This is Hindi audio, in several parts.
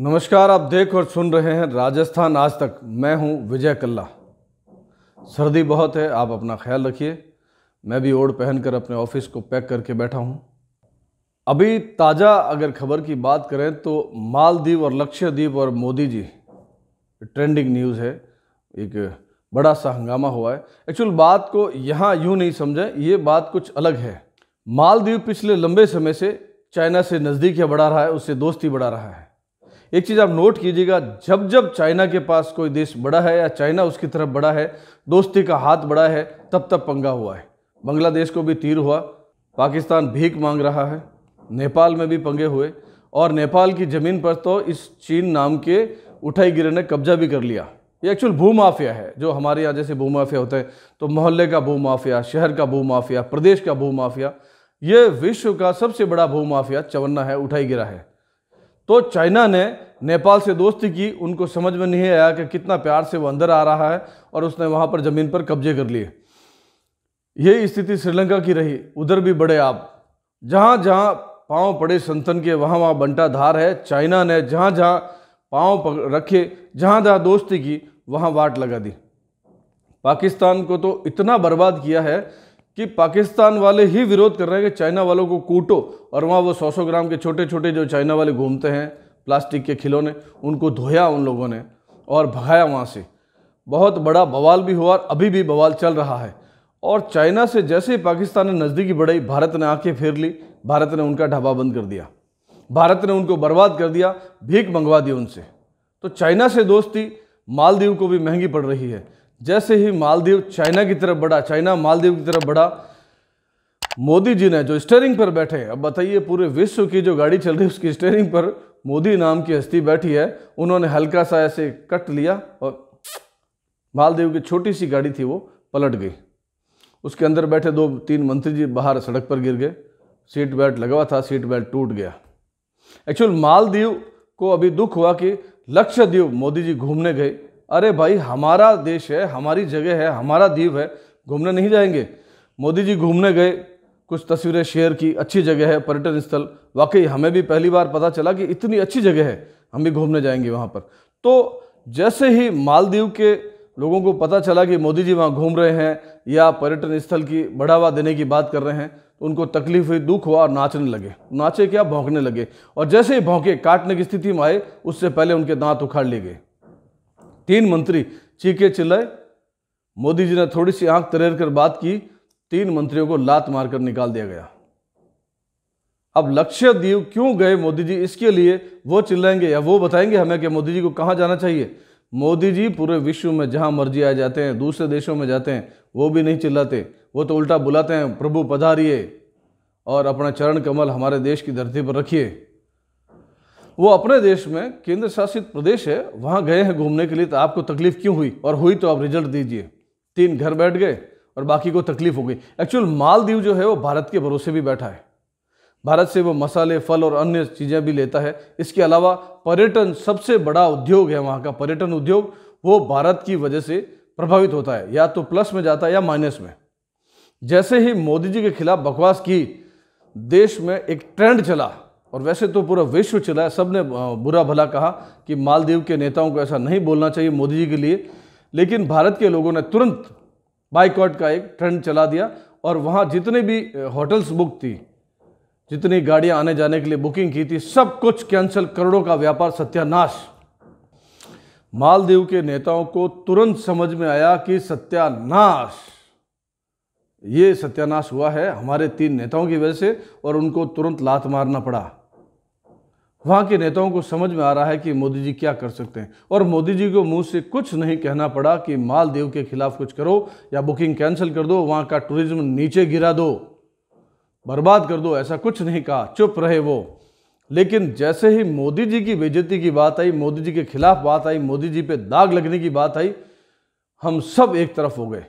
नमस्कार आप देख और सुन रहे हैं राजस्थान आज तक मैं हूं विजय कल्ला सर्दी बहुत है आप अपना ख्याल रखिए मैं भी ओढ़ पहनकर अपने ऑफिस को पैक करके बैठा हूं अभी ताज़ा अगर खबर की बात करें तो मालदीव और लक्षद्वीप और मोदी जी ट्रेंडिंग न्यूज़ है एक बड़ा सा हंगामा हुआ है एक्चुअल बात को यहाँ यूँ नहीं समझें ये बात कुछ अलग है मालदीव पिछले लंबे समय से चाइना से नज़दीकियाँ बढ़ा रहा है उससे दोस्ती बढ़ा रहा है एक चीज़ आप नोट कीजिएगा जब जब चाइना के पास कोई देश बड़ा है या चाइना उसकी तरफ बड़ा है दोस्ती का हाथ बड़ा है तब तब पंगा हुआ है बांग्लादेश को भी तीर हुआ पाकिस्तान भीख मांग रहा है नेपाल में भी पंगे हुए और नेपाल की ज़मीन पर तो इस चीन नाम के उठाई गिरे ने कब्जा भी कर लिया ये एक्चुअल भू माफिया है जो हमारे यहाँ जैसे भूमाफिया होते हैं तो मोहल्ले का भूमाफिया शहर का भूमाफिया प्रदेश का भूमाफिया ये विश्व का सबसे बड़ा भू माफिया चवन्ना है उठाई गिरा है तो चाइना ने नेपाल से दोस्ती की उनको समझ में नहीं आया कि कितना प्यार से वो अंदर आ रहा है और उसने वहाँ पर ज़मीन पर कब्जे कर लिए ये स्थिति श्रीलंका की रही उधर भी बड़े आप जहाँ जहाँ पाँव पड़े संतन के वहाँ वहाँ बंटा धार है चाइना ने जहाँ जहाँ पाँव रखे जहाँ जहाँ दोस्ती की वहाँ वाट लगा दी पाकिस्तान को तो इतना बर्बाद किया है कि पाकिस्तान वाले ही विरोध कर रहे हैं कि चाइना वालों को कूटो और वहाँ वो सौ सौ ग्राम के छोटे छोटे जो चाइना वाले घूमते हैं प्लास्टिक के खिलौने उनको धोया उन लोगों ने और भगाया वहाँ से बहुत बड़ा बवाल भी हुआ और अभी भी बवाल चल रहा है और चाइना से जैसे ही पाकिस्तान ने नज़दीकी बढ़ाई भारत ने आँखें फेर ली भारत ने उनका ढाबा बंद कर दिया भारत ने उनको बर्बाद कर दिया भीख मंगवा दी उनसे तो चाइना से दोस्ती मालदीव को भी महंगी पड़ रही है जैसे ही मालदीव चाइना की तरफ बढ़ा चाइना मालदीव की तरफ बढ़ा मोदी जी ने जो स्टेयरिंग पर बैठे अब बताइए पूरे विश्व की जो गाड़ी चल रही है उसकी स्टेयरिंग पर मोदी नाम की हस्ती बैठी है उन्होंने हल्का सा ऐसे कट लिया और मालदीव की छोटी सी गाड़ी थी वो पलट गई उसके अंदर बैठे दो तीन मंत्री जी बाहर सड़क पर गिर गए सीट बेल्ट लगा था सीट बेल्ट टूट गया एक्चुअल मालदीव को अभी दुख हुआ कि लक्षद्वीप मोदी जी घूमने गए अरे भाई हमारा देश है हमारी जगह है हमारा द्वीप है घूमने नहीं जाएंगे मोदी जी घूमने गए कुछ तस्वीरें शेयर की अच्छी जगह है पर्यटन स्थल वाकई हमें भी पहली बार पता चला कि इतनी अच्छी जगह है हम भी घूमने जाएंगे वहाँ पर तो जैसे ही मालदीव के लोगों को पता चला कि मोदी जी वहाँ घूम रहे हैं या पर्यटन स्थल की बढ़ावा देने की बात कर रहे हैं तो उनको तकलीफ हुई दुख हुआ और नाचने लगे नाचे क्या भौंकने लगे और जैसे ही भौंके काटने की स्थिति में आए उससे पहले उनके दांत उखाड़ लिए गए तीन मंत्री चीखे चिल्लाए मोदी जी ने थोड़ी सी आंख तरेर कर बात की तीन मंत्रियों को लात मारकर निकाल दिया गया अब लक्षद्वीप क्यों गए मोदी जी इसके लिए वो चिल्लाएंगे या वो बताएंगे हमें कि मोदी जी को कहाँ जाना चाहिए मोदी जी पूरे विश्व में जहाँ मर्जी आ जाते हैं दूसरे देशों में जाते हैं वो भी नहीं चिल्लाते वो तो उल्टा बुलाते हैं प्रभु पधारिए और अपना चरण कमल हमारे देश की धरती पर रखिए वो अपने देश में केंद्र शासित प्रदेश है वहाँ गए हैं घूमने के लिए तो आपको तकलीफ क्यों हुई और हुई तो आप रिजल्ट दीजिए तीन घर बैठ गए और बाकी को तकलीफ हो गई एक्चुअल मालदीव जो है वो भारत के भरोसे भी बैठा है भारत से वो मसाले फल और अन्य चीज़ें भी लेता है इसके अलावा पर्यटन सबसे बड़ा उद्योग है वहाँ का पर्यटन उद्योग वो भारत की वजह से प्रभावित होता है या तो प्लस में जाता है या माइनस में जैसे ही मोदी जी के खिलाफ बकवास की देश में एक ट्रेंड चला और वैसे तो पूरा विश्व चला है सब ने बुरा भला कहा कि मालदीव के नेताओं को ऐसा नहीं बोलना चाहिए मोदी जी के लिए लेकिन भारत के लोगों ने तुरंत बाइकआउट का एक ट्रेंड चला दिया और वहाँ जितने भी होटल्स बुक थी जितनी गाड़ियाँ आने जाने के लिए बुकिंग की थी सब कुछ कैंसिल करोड़ों का व्यापार सत्यानाश मालदीव के नेताओं को तुरंत समझ में आया कि सत्यानाश ये सत्यानाश हुआ है हमारे तीन नेताओं की वजह से और उनको तुरंत लात मारना पड़ा वहाँ के नेताओं को समझ में आ रहा है कि मोदी जी क्या कर सकते हैं और मोदी जी को मुंह से कुछ नहीं कहना पड़ा कि मालदीव के खिलाफ कुछ करो या बुकिंग कैंसिल कर दो वहाँ का टूरिज्म नीचे गिरा दो बर्बाद कर दो ऐसा कुछ नहीं कहा चुप रहे वो लेकिन जैसे ही मोदी जी की बेजती की बात आई मोदी जी के खिलाफ बात आई मोदी जी पे दाग लगने की बात आई हम सब एक तरफ हो गए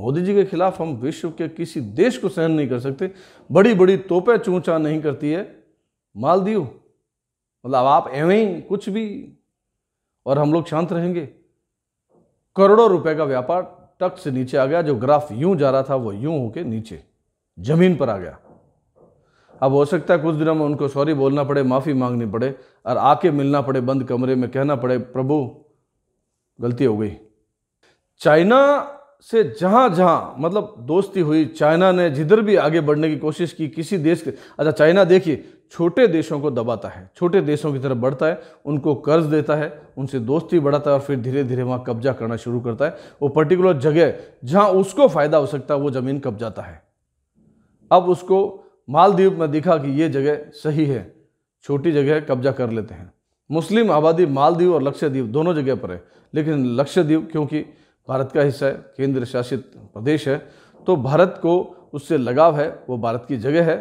मोदी जी के खिलाफ हम विश्व के किसी देश को सहन नहीं कर सकते बड़ी बड़ी तोपें चूचा नहीं करती है मालदीव मतलब आप एवें कुछ भी और हम लोग शांत रहेंगे करोड़ों रुपए का व्यापार टक से नीचे आ गया जो ग्राफ यूं जा रहा था वो यूं होके नीचे जमीन पर आ गया अब हो सकता है कुछ दिनों में उनको सॉरी बोलना पड़े माफ़ी मांगनी पड़े और आके मिलना पड़े बंद कमरे में कहना पड़े प्रभु गलती हो गई चाइना से जहाँ जहाँ मतलब दोस्ती हुई चाइना ने जिधर भी आगे बढ़ने की कोशिश की किसी देश के अच्छा चाइना देखिए छोटे देशों को दबाता है छोटे देशों की तरफ बढ़ता है उनको कर्ज देता है उनसे दोस्ती बढ़ाता है और फिर धीरे धीरे वहाँ कब्जा करना शुरू करता है वो पर्टिकुलर जगह जहाँ उसको फ़ायदा हो सकता है वो ज़मीन कब्जाता है अब उसको मालदीव में दिखा कि ये जगह सही है छोटी जगह कब्जा कर लेते हैं मुस्लिम आबादी मालदीव और लक्षद्वीप दोनों जगह पर है लेकिन लक्षद्वीप क्योंकि भारत का हिस्सा है केंद्र शासित प्रदेश है तो भारत को उससे लगाव है वो भारत की जगह है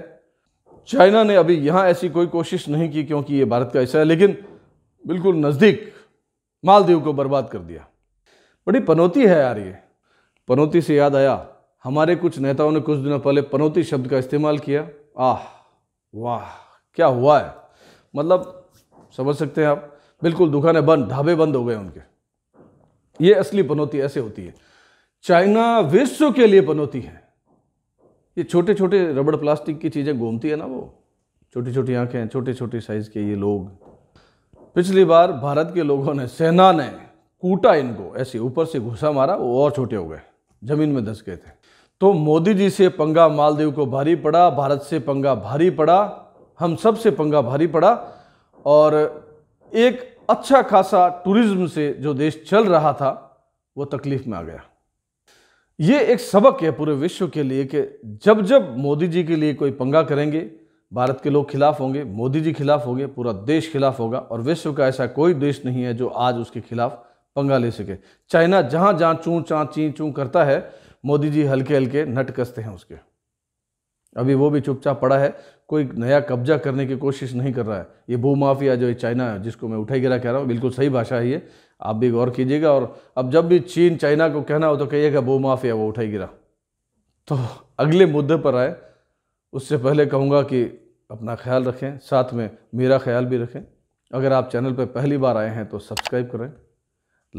चाइना ने अभी यहाँ ऐसी कोई कोशिश नहीं की क्योंकि ये भारत का हिस्सा है लेकिन बिल्कुल नज़दीक मालदीव को बर्बाद कर दिया बड़ी पनौती है यार ये पनौती से याद आया हमारे कुछ नेताओं ने कुछ दिनों पहले पनौती शब्द का इस्तेमाल किया आह वाह क्या हुआ है मतलब समझ सकते हैं आप बिल्कुल दुकानें बंद ढाबे बंद हो गए उनके ये असली पनौती ऐसे होती है चाइना विश्व के लिए पनौती है ये छोटे छोटे रबड़ प्लास्टिक की चीज़ें घूमती है ना वो छोटी छोटी आंखें छोटे छोटे साइज़ के ये लोग पिछली बार भारत के लोगों ने सेना ने कूटा इनको ऐसे ऊपर से घुसा मारा वो और छोटे हो गए जमीन में धस गए थे तो मोदी जी से पंगा मालदीव को भारी पड़ा भारत से पंगा भारी पड़ा हम सब से पंगा भारी पड़ा और एक अच्छा खासा टूरिज्म से जो देश चल रहा था वो तकलीफ में आ गया ये एक सबक है पूरे विश्व के लिए कि जब जब मोदी जी के लिए कोई पंगा करेंगे भारत के लोग खिलाफ होंगे मोदी जी खिलाफ होंगे पूरा देश खिलाफ होगा और विश्व का ऐसा कोई देश नहीं है जो आज उसके खिलाफ पंगा ले सके चाइना जहां जहां चू चा ची चू करता है मोदी जी हल्के हल्के नट कसते हैं उसके अभी वो भी चुपचाप पड़ा है कोई नया कब्जा करने की कोशिश नहीं कर रहा है ये भूमाफिया जो है चाइना जिसको मैं उठाई गिरा कह रहा हूँ बिल्कुल सही भाषा है ये आप भी गौर कीजिएगा और अब जब भी चीन चाइना को कहना हो तो कहिएगा भू माफिया वो उठाई गिरा तो अगले मुद्दे पर आए उससे पहले कहूँगा कि अपना ख्याल रखें साथ में मेरा ख्याल भी रखें अगर आप चैनल पर पहली बार आए हैं तो सब्सक्राइब करें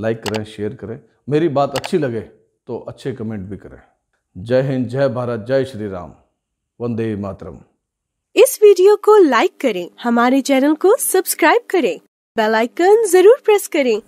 लाइक करें शेयर करें मेरी बात अच्छी लगे तो अच्छे कमेंट भी करें जय हिंद जय भारत जय श्री राम वंदे मातरम इस वीडियो को लाइक करें हमारे चैनल को सब्सक्राइब करें बेल आइकन जरूर प्रेस करें